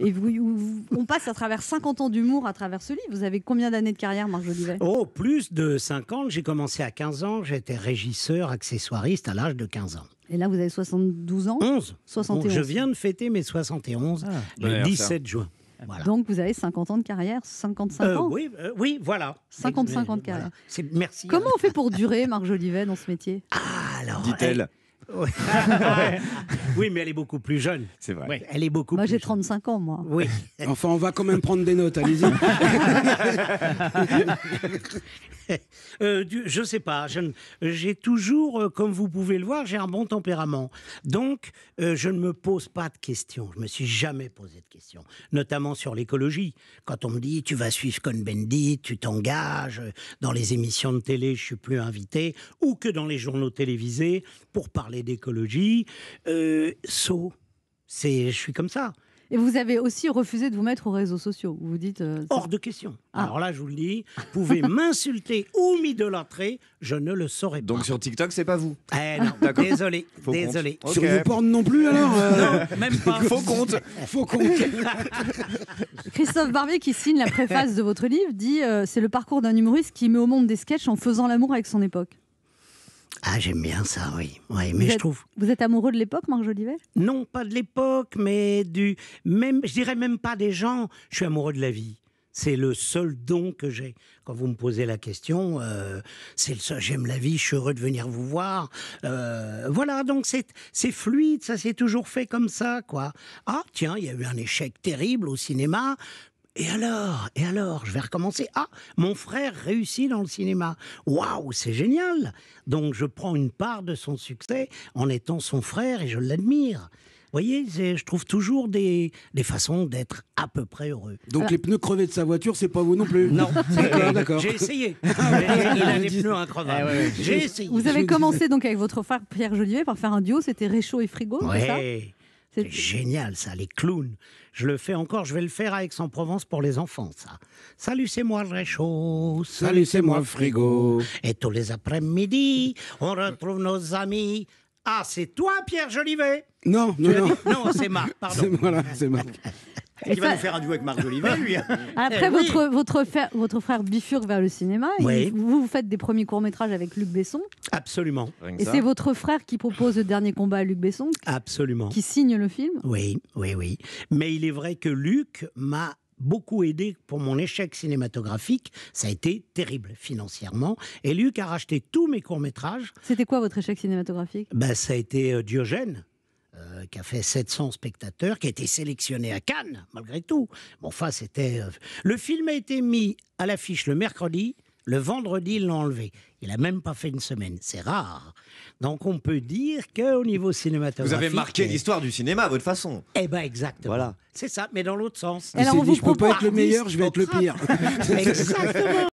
Et vous, on passe à travers 50 ans d'humour à travers ce livre. Vous avez combien d'années de carrière, Marc Jolivet Oh, plus de 50. J'ai commencé à 15 ans. J'étais régisseur, accessoiriste à l'âge de 15 ans. Et là, vous avez 72 ans 11. 71. je viens de fêter mes 71 ah. le 17 juin. Donc vous avez 50 ans de carrière, 55 euh, ans oui, euh, oui, voilà. 50 ans de carrière. Merci. Comment hein. on fait pour durer, Marc Jolivet, dans ce métier ah, Alors, dit-elle. elle Oui. mais elle est beaucoup plus jeune. C'est vrai. elle est beaucoup Moi, j'ai 35 ans, moi. Oui. Enfin, on va quand même prendre des notes, allez-y. euh, ne je sais pas. J'ai toujours, euh, comme vous pouvez le voir, j'ai un bon tempérament. Donc, euh, je ne me pose pas de questions. Je me suis jamais posé de questions, notamment sur l'écologie. Quand on me dit tu vas suivre Cohn-Bendit, tu t'engages euh, dans les émissions de télé, je suis plus invité, ou que dans les journaux télévisés pour parler d'écologie. so, c'est, je suis comme ça. Et vous avez aussi refusé de vous mettre aux réseaux sociaux. Vous dites. Euh, Hors de question. Ah. Alors là, je vous le dis, vous pouvez m'insulter ou m'idolâtrer, je ne le saurais pas. Donc sur TikTok, c'est pas vous eh désolé. désolé. Sur okay. porn non plus alors euh, Non, même pas. Faux compte. Faux compte. Christophe Barbier, qui signe la préface de votre livre, dit euh, C'est le parcours d'un humoriste qui met au monde des sketchs en faisant l'amour avec son époque. Ah, j'aime bien ça, oui. oui mais vous je trouve. Vous êtes amoureux de l'époque, Marc Jolivet Non, pas de l'époque, mais du. Même, je dirais même pas des gens. Je suis amoureux de la vie. C'est le seul don que j'ai. Quand vous me posez la question, euh, c'est le seul. J'aime la vie, je suis heureux de venir vous voir. Euh, voilà, donc c'est fluide, ça s'est toujours fait comme ça, quoi. Ah, tiens, il y a eu un échec terrible au cinéma. Et alors Et alors Je vais recommencer. Ah, mon frère réussit dans le cinéma. Waouh, c'est génial Donc je prends une part de son succès en étant son frère et je l'admire. Vous voyez, je trouve toujours des, des façons d'être à peu près heureux. Donc ah. les pneus crevés de sa voiture, c'est pas vous non plus Non, d'accord. J'ai essayé. Ah Il les pneus ah J'ai essayé. Vous avez commencé donc avec votre frère Pierre Jolivet par faire un duo, c'était Réchaud et Frigo, ouais. c'est ça c'est génial ça, les clowns. Je le fais encore, je vais le faire à Aix-en-Provence pour les enfants, ça. Salut, c'est moi le réchaud. Salut, c'est moi frigo. Et tous les après-midi, on retrouve nos amis. Ah, c'est toi, Pierre Jolivet Non, non, non. c'est Marc, pardon. c'est Marc. Il va nous faire un duo avec Marc Olivier, lui. Hein. Après, eh votre, votre, frère, votre frère bifurque vers le cinéma. vous, vous faites des premiers courts-métrages avec Luc Besson. Absolument. Et c'est votre frère qui propose le dernier combat à Luc Besson Absolument. Qui signe le film Oui, oui, oui. Mais il est vrai que Luc m'a beaucoup aidé pour mon échec cinématographique. Ça a été terrible financièrement. Et Luc a racheté tous mes courts-métrages. C'était quoi votre échec cinématographique ben, Ça a été euh, Diogène qui a fait 700 spectateurs, qui a été sélectionné à Cannes, malgré tout. Bon, enfin, c'était. Euh, le film a été mis à l'affiche le mercredi. Le vendredi, ils l'ont enlevé. Il n'a même pas fait une semaine. C'est rare. Donc on peut dire qu'au niveau cinématographique... Vous avez marqué eh l'histoire du cinéma à votre façon. Eh bien exactement. Voilà. C'est ça, mais dans l'autre sens. Alors on je ne peux pas être le meilleur, je vais être le pire. exactement.